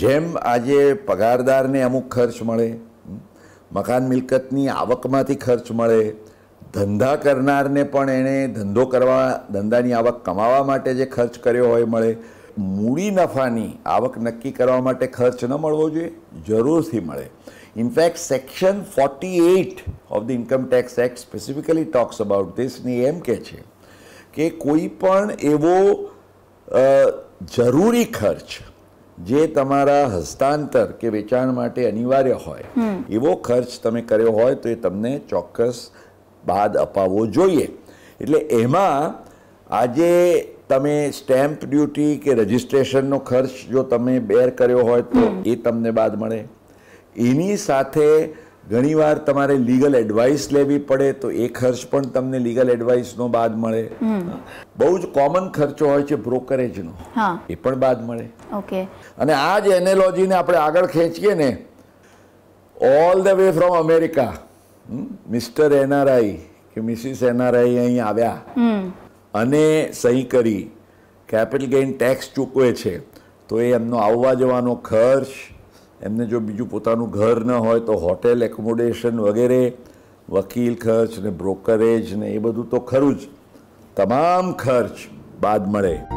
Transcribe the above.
જેમ આજે પગારદારને અમુક ખર્ચ મળે મકાન મિલકતની આવકમાંથી ખર્ચ મળે ધંધા કરનારને પણ એણે ધંધો કરવા ધંધાની આવક કમાવા માટે જે ખર્ચ કર્યો હોય મળે મૂડી નફાની આવક નક્કી કરવા માટે ખર્ચ ન મળવો જોઈએ જરૂરથી મળે in fact section forty eight of the income tax act specifically talks about ધીસની એમ કે છે કે કોઈ પણ એવો જરૂરી ખર્ચ જે તમારા હસ્તાંતર કે વેચાણ માટે અનિવાર્ય હોય એવો ખર્ચ તમે કર્યો હોય તો એ તમને ચોક્કસ બાદ અપાવવો જોઈએ એટલે એમાં આજે તમે સ્ટેમ્પ ડ્યુટી કે રજિસ્ટ્રેશનનો ખર્ચ જો તમે બેર કર્યો હોય તો એ તમને બાદ મળે એની સાથે ઘણીવાર તમારે લીગલ એડવાઇસ લેવી પડે તો એ ખર્ચ પણ તમને લીગલ એડવાઇસનો બાદ મળે બહુ જ કોમન ખર્ચો હોય છે બ્રોકરેજનો એ પણ બાદ મળે ઓકે અને આ જ એનેલોજીને આપણે આગળ ખેંચીએ ને all the way from America Mr NRI કે મિસિસ એનઆરઆઈ અહીં આવ્યા અને સહી કરી કેપિટલ ગેઇન ટેક્સ ચૂકવે છે તો એ એમનો આવવા જવાનો ખર્ચ એમને જો બીજું પોતાનું ઘર ન હોય તો હોટેલ એકોમોડેશન વગેરે વકીલ ખર્ચ ને બ્રોકરેજ ને એ બધું તો ખરું જ તમામ ખર્ચ બાદ મળે